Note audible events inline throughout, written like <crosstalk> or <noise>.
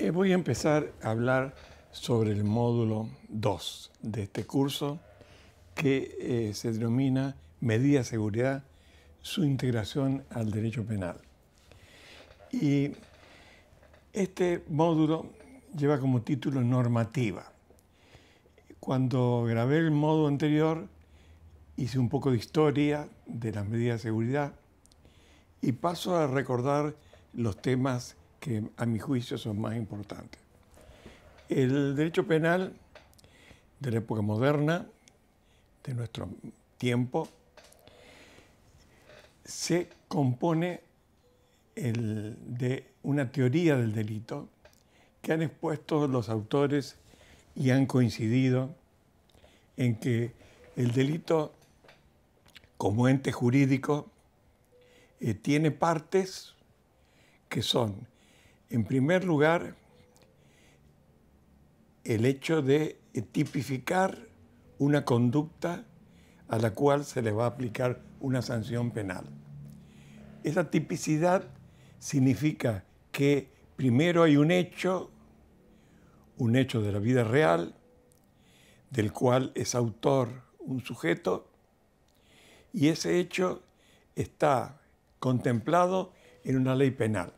Eh, voy a empezar a hablar sobre el módulo 2 de este curso que eh, se denomina de Seguridad, su integración al derecho penal. Y este módulo lleva como título normativa. Cuando grabé el módulo anterior, hice un poco de historia de las medidas de seguridad y paso a recordar los temas que a mi juicio son más importantes. El derecho penal de la época moderna, de nuestro tiempo, se compone de una teoría del delito que han expuesto los autores y han coincidido en que el delito como ente jurídico eh, tiene partes que son en primer lugar, el hecho de tipificar una conducta a la cual se le va a aplicar una sanción penal. Esa tipicidad significa que primero hay un hecho, un hecho de la vida real, del cual es autor un sujeto, y ese hecho está contemplado en una ley penal.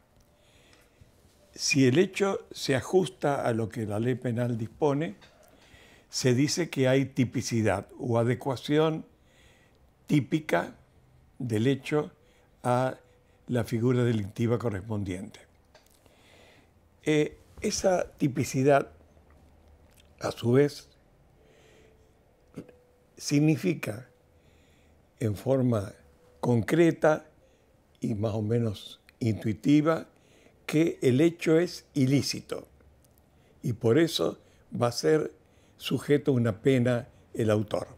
Si el hecho se ajusta a lo que la ley penal dispone, se dice que hay tipicidad o adecuación típica del hecho a la figura delictiva correspondiente. Eh, esa tipicidad, a su vez, significa en forma concreta y más o menos intuitiva que el hecho es ilícito y por eso va a ser sujeto a una pena el autor.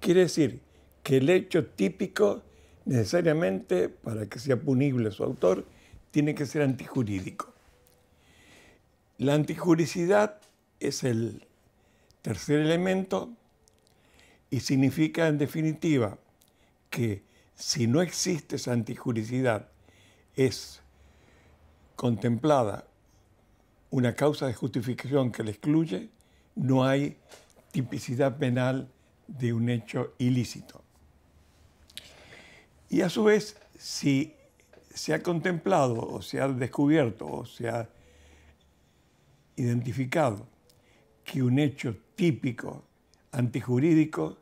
Quiere decir que el hecho típico necesariamente, para que sea punible su autor, tiene que ser antijurídico. La antijuricidad es el tercer elemento y significa en definitiva que si no existe esa antijuricidad, es contemplada una causa de justificación que le excluye, no hay tipicidad penal de un hecho ilícito. Y a su vez, si se ha contemplado o se ha descubierto o se ha identificado que un hecho típico antijurídico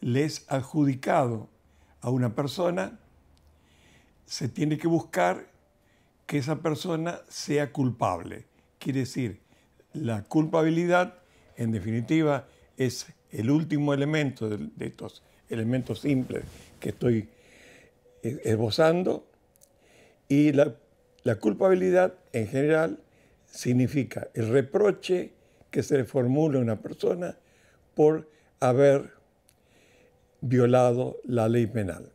le es adjudicado a una persona, se tiene que buscar que esa persona sea culpable. Quiere decir, la culpabilidad, en definitiva, es el último elemento de, estos elementos simples que estoy eh, esbozando. Y la, la culpabilidad, en general, significa el reproche que se le formula a una persona por haber violado la ley penal.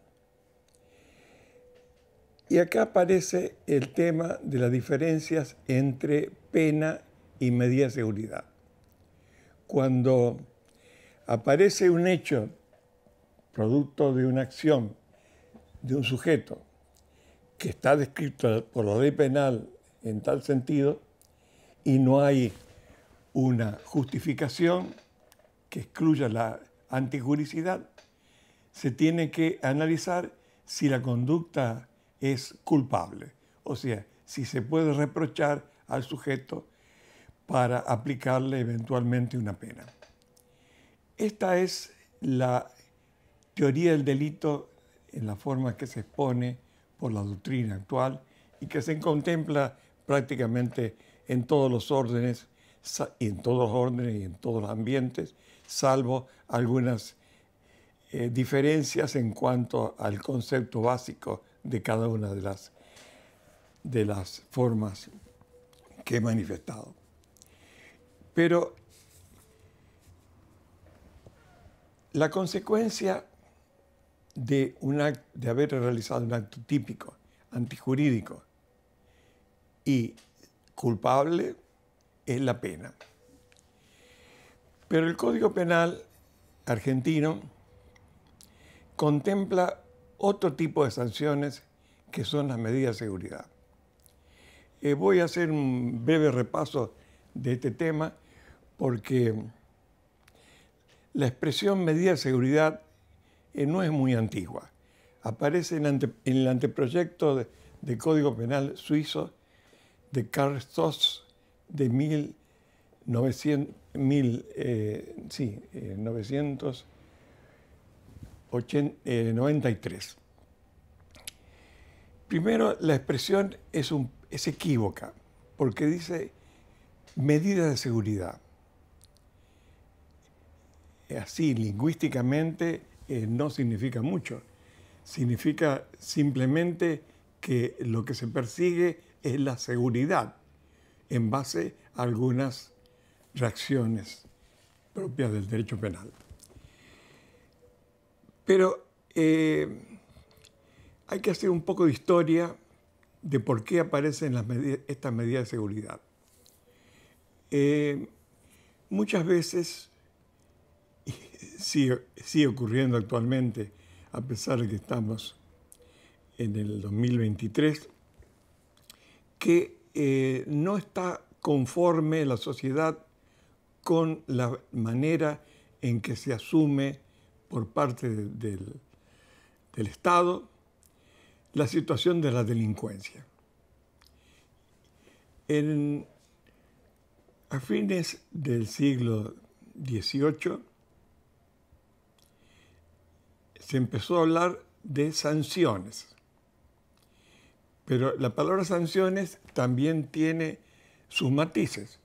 Y acá aparece el tema de las diferencias entre pena y medida de seguridad. Cuando aparece un hecho producto de una acción de un sujeto que está descrito por la ley penal en tal sentido y no hay una justificación que excluya la antijuricidad, se tiene que analizar si la conducta es culpable. O sea, si se puede reprochar al sujeto para aplicarle eventualmente una pena. Esta es la teoría del delito en la forma que se expone por la doctrina actual y que se contempla prácticamente en todos los órdenes, en todos órdenes y en todos los ambientes, salvo algunas eh, diferencias en cuanto al concepto básico de cada una de las, de las formas que he manifestado. Pero la consecuencia de, de haber realizado un acto típico, antijurídico y culpable es la pena. Pero el Código Penal argentino contempla otro tipo de sanciones que son las medidas de seguridad. Eh, voy a hacer un breve repaso de este tema porque la expresión medida de seguridad eh, no es muy antigua. Aparece en, el anteproyecto de, Código Penal suizo de Carl Stoss de 1900, mil, eh, sí, 93. Eh, Primero, la expresión es, es equívoca, porque dice medidas de seguridad. Eh, así, lingüísticamente, eh, no significa mucho. Significa simplemente que lo que se persigue es la seguridad en base a algunas reacciones propias del derecho penal. Pero eh, hay que hacer un poco de historia de por qué aparecen estas medidas de seguridad. Eh, muchas veces <laughs> sigue, sigue, ocurriendo actualmente, a pesar de que estamos en el 2023, que eh, no está conforme la sociedad con la manera en que se asume por parte del, Estado la situación de la delincuencia. En, a fines del siglo XVIII se empezó a hablar de sanciones, pero la palabra sanciones también tiene sus matices,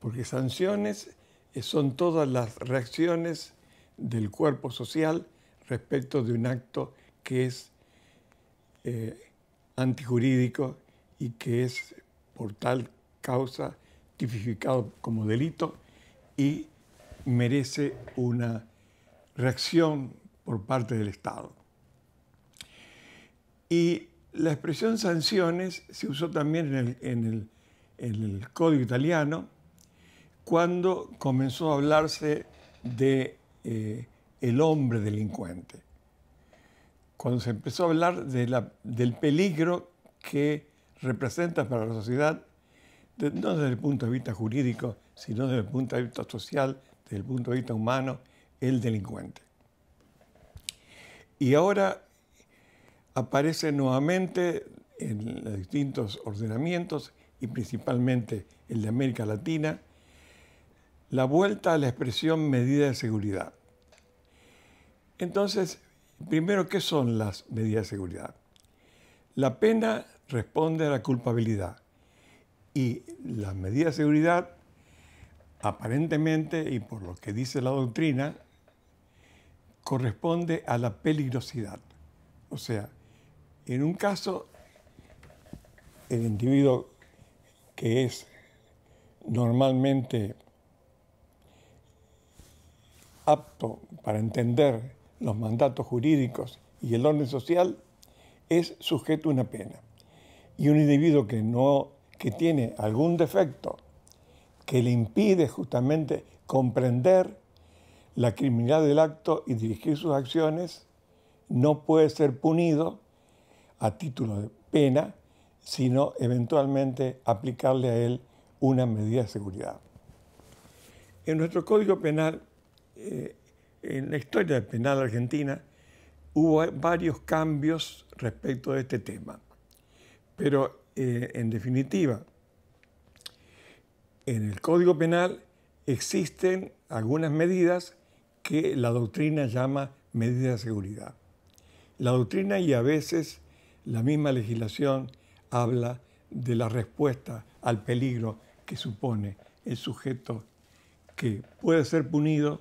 porque sanciones son todas las reacciones del cuerpo social respecto de un acto que es eh, antijurídico y que es por tal causa tipificado como delito y merece una reacción por parte del Estado. Y la expresión sanciones se usó también en el código italiano cuando comenzó a hablarse de eh, el hombre delincuente. Cuando se empezó a hablar del peligro que representa para la sociedad, no desde el punto de vista jurídico, sino desde el punto de vista social, desde el punto de vista humano, el delincuente. Y ahora aparece nuevamente en distintos ordenamientos y principalmente el de América Latina, la vuelta a la expresión medida de seguridad. Entonces, primero, ¿qué son las medidas de seguridad? La pena responde a la culpabilidad y las medidas de seguridad, aparentemente y por lo que dice la doctrina, corresponde a la peligrosidad. O sea, en un caso, el individuo que es normalmente apto para entender los mandatos jurídicos y el orden social, es sujeto a una pena. Y un individuo que, no, que tiene algún defecto que le impide justamente comprender la criminalidad del acto y dirigir sus acciones, no puede ser punido a título de pena, sino eventualmente aplicarle a él una medida de seguridad. En nuestro Código Penal eh, en la historia del penal argentina hubo varios cambios respecto de este tema. Pero eh, en definitiva, en el Código Penal existen algunas medidas que la doctrina llama medidas de seguridad. La doctrina y a veces la misma legislación habla de la respuesta al peligro que supone el sujeto que puede ser punido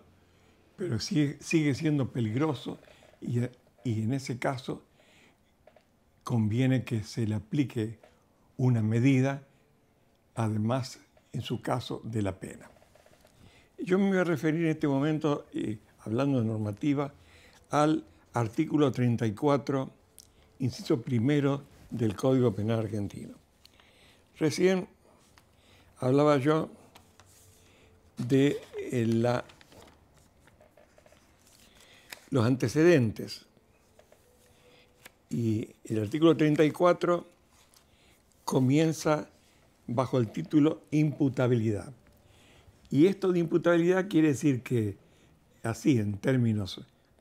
pero sigue, siendo peligroso y, en ese caso conviene que se le aplique una medida, además, en su caso, de la pena. Yo me voy a referir en este momento, eh, hablando de normativa, al artículo 34, inciso primero del Código Penal Argentino. Recién hablaba yo de eh, la los antecedentes. Y el artículo 34 comienza bajo el título imputabilidad. Y esto de imputabilidad quiere decir que, así en términos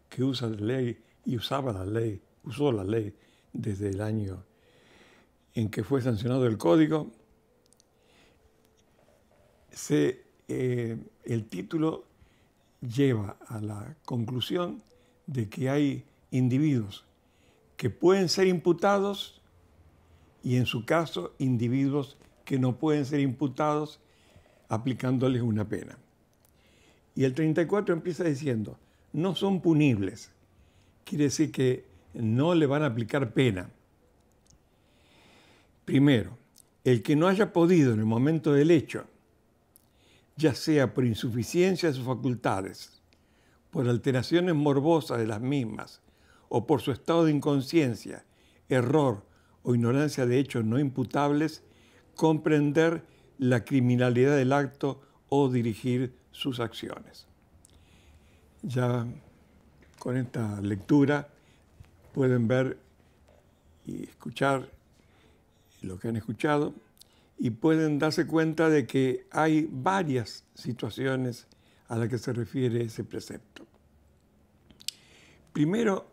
que usa la ley y usaba la ley, usó la ley desde el año en que fue sancionado el código, eh, el título lleva a la conclusión de que hay individuos que pueden ser imputados y en su caso individuos que no pueden ser imputados aplicándoles una pena. Y el 34 empieza diciendo, no son punibles. Quiere decir que no le van a aplicar pena. Primero, el que no haya podido en el momento del hecho, ya sea por insuficiencia de sus facultades, por alteraciones morbosas de las mismas o por su estado de inconsciencia, error o ignorancia de hechos no imputables, comprender la criminalidad del acto o dirigir sus acciones. Ya con esta lectura pueden ver y escuchar lo que han escuchado y pueden darse cuenta de que hay varias situaciones a la que se refiere ese precepto. Primero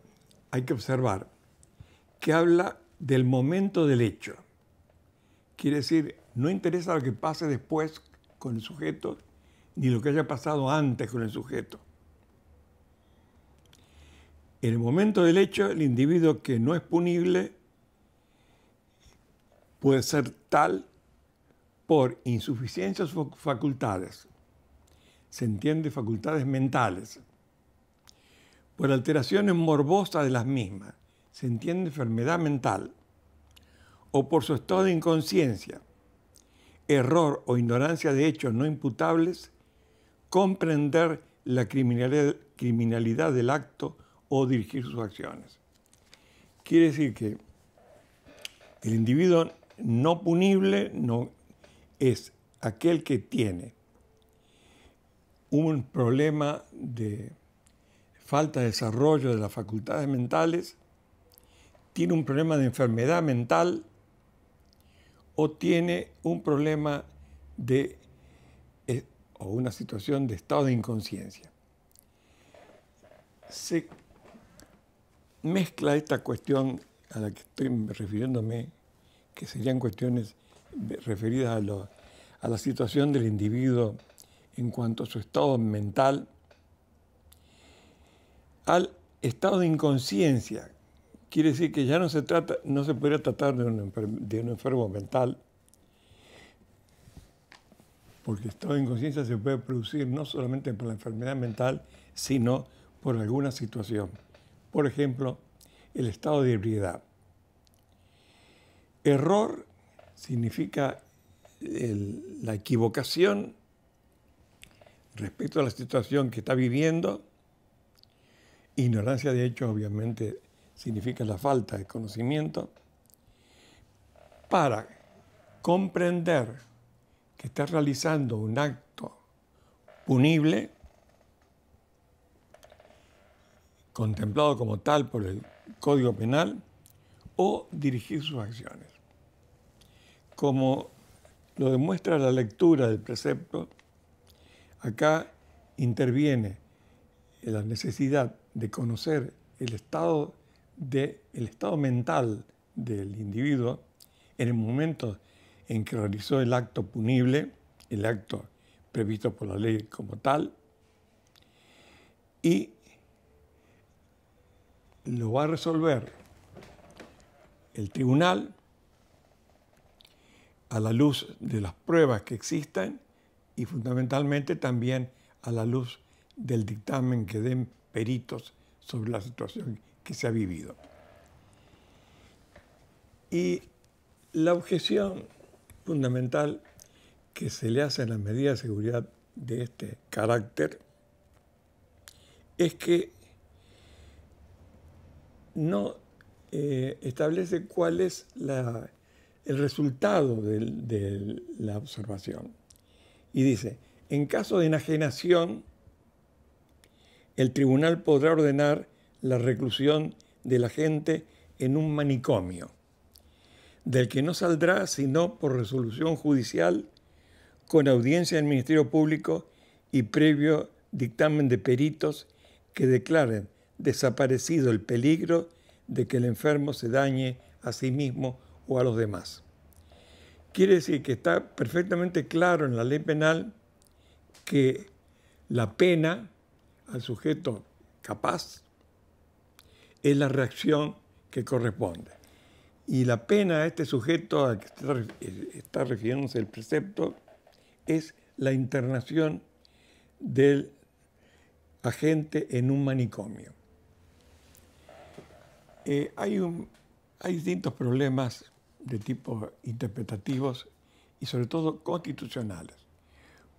hay que observar que habla del momento del hecho. Quiere decir, no interesa lo que pase después con el sujeto, ni lo que haya pasado antes con el sujeto. En el momento del hecho, el individuo que no es punible puede ser tal por insuficiencia de facultades, se entiende facultades mentales, por alteraciones morbosas de las mismas, se entiende enfermedad mental, o por su estado de inconsciencia, error o ignorancia de hechos no imputables, comprender la criminalidad del acto o dirigir sus acciones. Quiere decir que el individuo no punible no, es aquel que tiene un problema de falta de desarrollo de las facultades mentales, tiene un problema de enfermedad mental o tiene un problema de eh, o una situación de estado de inconsciencia. Se mezcla esta cuestión a la que estoy refiriéndome, que serían cuestiones referidas a, a la situación del individuo en cuanto a su estado mental, al estado de inconsciencia. Quiere decir que ya no se, trata, no se podría tratar de un, de un enfermo mental, porque el estado de inconsciencia se puede producir no solamente por la enfermedad mental, sino por alguna situación. Por ejemplo, el estado de ebriedad. Error significa la equivocación respecto a la situación que está viviendo. Ignorancia de hecho obviamente significa la falta de conocimiento. Para comprender que está realizando un acto punible, contemplado como tal por el Código Penal, o dirigir sus acciones. Como lo demuestra la lectura del precepto, Acá interviene la necesidad de conocer el estado, mental del individuo en el momento en que realizó el acto punible, el acto previsto por la ley como tal, y lo va a resolver el tribunal a la luz de las pruebas que existen y fundamentalmente también a la luz del dictamen que den peritos sobre la situación que se ha vivido. Y la objeción fundamental que se le hace a la medida de seguridad de este carácter es que no eh, establece cuál es el resultado de la observación. Y dice, en caso de enajenación, el tribunal podrá ordenar la reclusión de la gente en un manicomio, del que no saldrá sino por resolución judicial con audiencia del Ministerio Público y previo dictamen de peritos que declaren desaparecido el peligro de que el enfermo se dañe a sí mismo o a los demás. Quiere decir que está perfectamente claro en la ley penal que la pena al sujeto capaz es la reacción que corresponde. Y la pena a este sujeto al que está eh, refiriéndose el precepto es la internación del agente en un manicomio. Eh, hay, hay distintos problemas de tipo interpretativos y sobre todo constitucionales,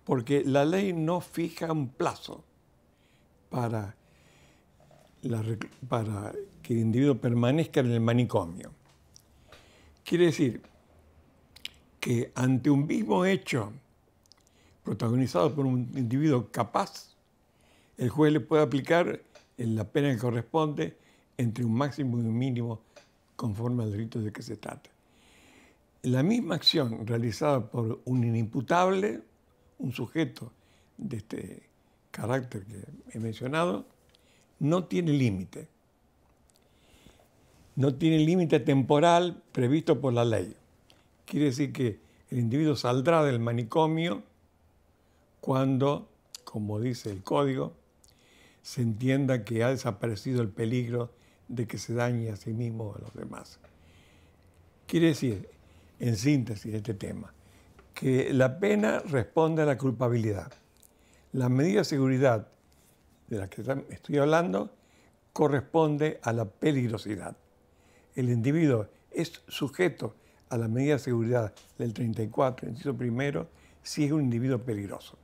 porque la ley no fija un plazo para, para que el individuo permanezca en el manicomio. Quiere decir que ante un mismo hecho protagonizado por un individuo capaz, el juez le puede aplicar la pena que corresponde entre un máximo y un mínimo conforme al delito de que se trata la misma acción realizada por un inimputable, un sujeto de este carácter que he mencionado, no tiene límite. No tiene límite temporal previsto por la ley. Quiere decir que el individuo saldrá del manicomio cuando, como dice el código, se entienda que ha desaparecido el peligro de que se dañe a sí mismo o a los demás. Quiere decir, en síntesis de este tema, que la pena responde a la culpabilidad. La medida de seguridad de la que estoy hablando corresponde a la peligrosidad. El individuo es sujeto a la medida de seguridad del 34, inciso primero, si es un individuo peligroso.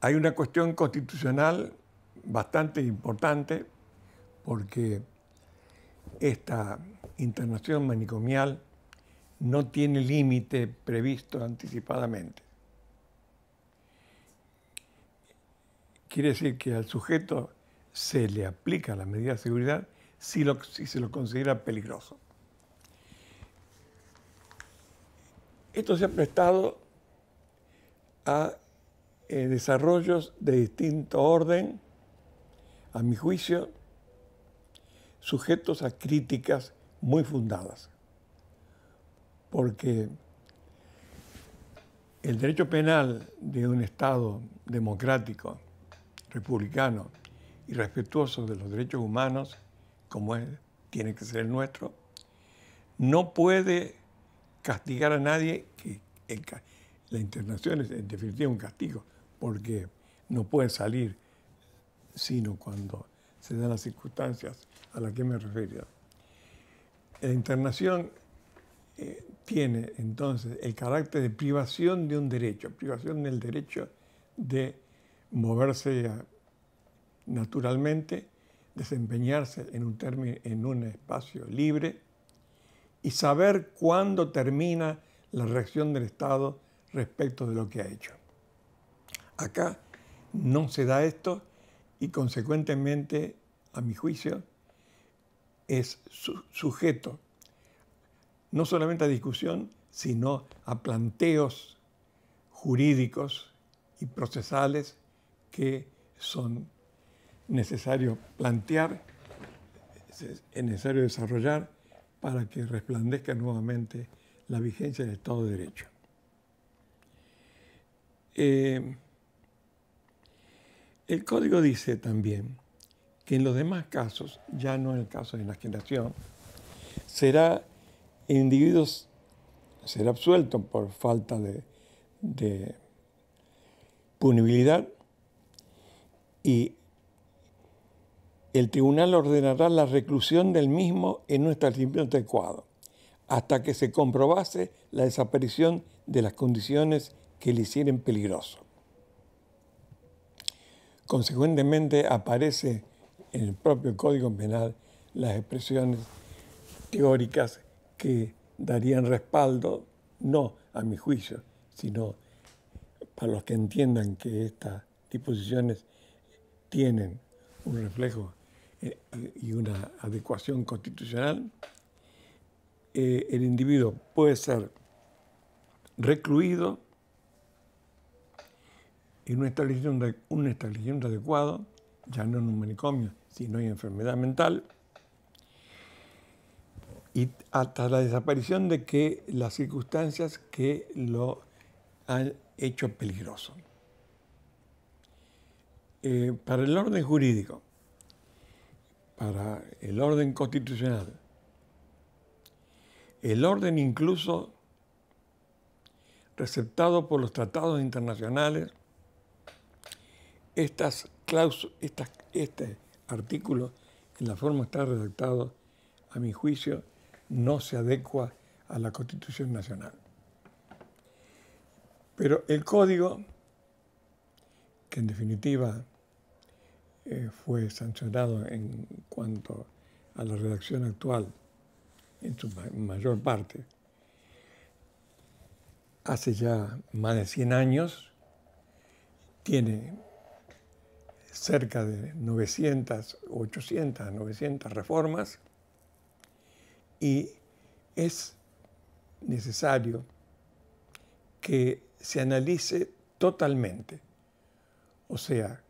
Hay una cuestión constitucional bastante importante porque esta internación manicomial no tiene límite previsto anticipadamente. Quiere decir que al sujeto se le aplica la medida de seguridad si, se lo considera peligroso. Esto se ha prestado a eh, desarrollos de distinto orden, a mi juicio, sujetos a críticas muy fundadas, porque el derecho penal de un Estado democrático, republicano y respetuoso de los derechos humanos, como tiene que ser el nuestro, no puede castigar a nadie, que la internación es en definitiva un castigo, porque no puede salir sino cuando se dan las circunstancias a las que me refería. La internación eh, tiene entonces el carácter de privación de un derecho, privación del derecho de moverse naturalmente, desempeñarse en un, en un espacio libre y saber cuándo termina la reacción del Estado respecto de lo que ha hecho. Acá no se da esto y consecuentemente, a mi juicio, es sujeto no solamente a discusión, sino a planteos jurídicos y procesales que son necesarios plantear, es necesario desarrollar para que resplandezca nuevamente la vigencia del Estado de Derecho. Eh, el código dice también en los demás casos, ya no en el caso de la generación, será individuos será absuelto por falta de, punibilidad y el tribunal ordenará la reclusión del mismo en un establecimiento adecuado, hasta que se comprobase la desaparición de las condiciones que le hicieron peligroso. Consecuentemente aparece en el propio Código Penal las expresiones teóricas que darían respaldo, no a mi juicio, sino para los que entiendan que estas disposiciones tienen un reflejo eh, y una adecuación constitucional, eh, el individuo puede ser recluido en un establecimiento adecuado, ya no en un manicomio, si no hay enfermedad mental, y hasta la desaparición de que las circunstancias que lo han hecho peligroso. Eh, para el orden jurídico, para el orden constitucional, el orden incluso receptado por los tratados internacionales, estas cláusulas, estas, este, artículo, en la forma está redactado, a mi juicio, no se adecua a la Constitución Nacional. Pero el código, que en definitiva eh, fue sancionado en cuanto a la redacción actual, en su mayor parte, hace ya más de 100 años, tiene cerca de 900, 800, 900 reformas y es necesario que se analice totalmente, o sea,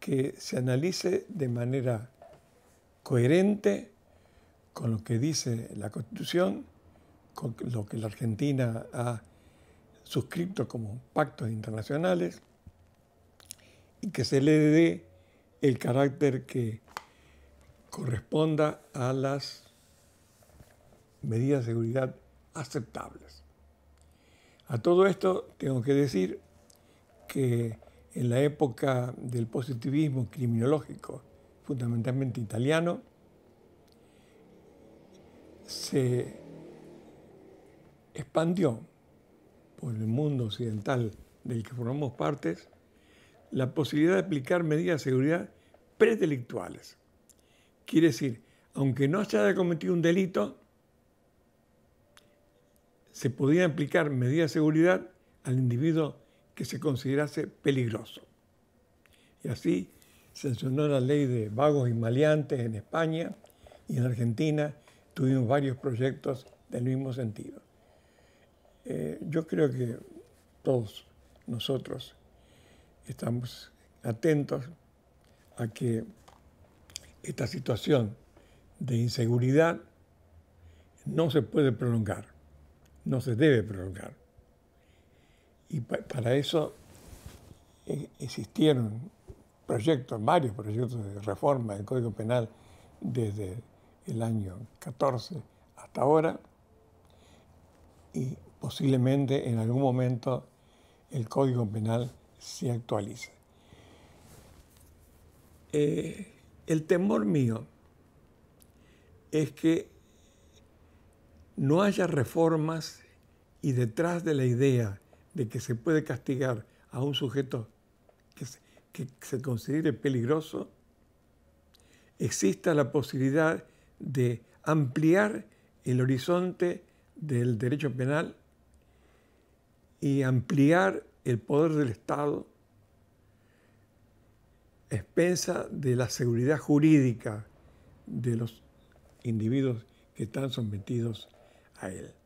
que se analice de manera coherente con lo que dice la Constitución, con lo que la Argentina ha suscrito como pactos internacionales y que se le dé el carácter que corresponda a las medidas de seguridad aceptables. A todo esto tengo que decir que en la época del positivismo criminológico, fundamentalmente italiano, se expandió por el mundo occidental del que formamos partes la posibilidad de aplicar medidas de seguridad predelictuales. Quiere decir, aunque no se haya cometido un delito, se podía aplicar medidas de seguridad al individuo que se considerase peligroso. Y así ...se sancionó la ley de vagos y maleantes en España y en Argentina tuvimos varios proyectos del mismo sentido. Eh, yo creo que todos nosotros estamos atentos a que esta situación de inseguridad no se puede prolongar, no se debe prolongar. Y para eso eh, existieron proyectos, varios proyectos de reforma del Código Penal desde el año 14 hasta ahora y posiblemente en algún momento el Código Penal se actualiza. Eh, el temor mío es que no haya reformas y detrás de la idea de que se puede castigar a un sujeto que que se considere peligroso, exista la posibilidad de ampliar el horizonte del derecho penal y ampliar el poder del Estado, expensa de la seguridad jurídica de los individuos que están sometidos a él.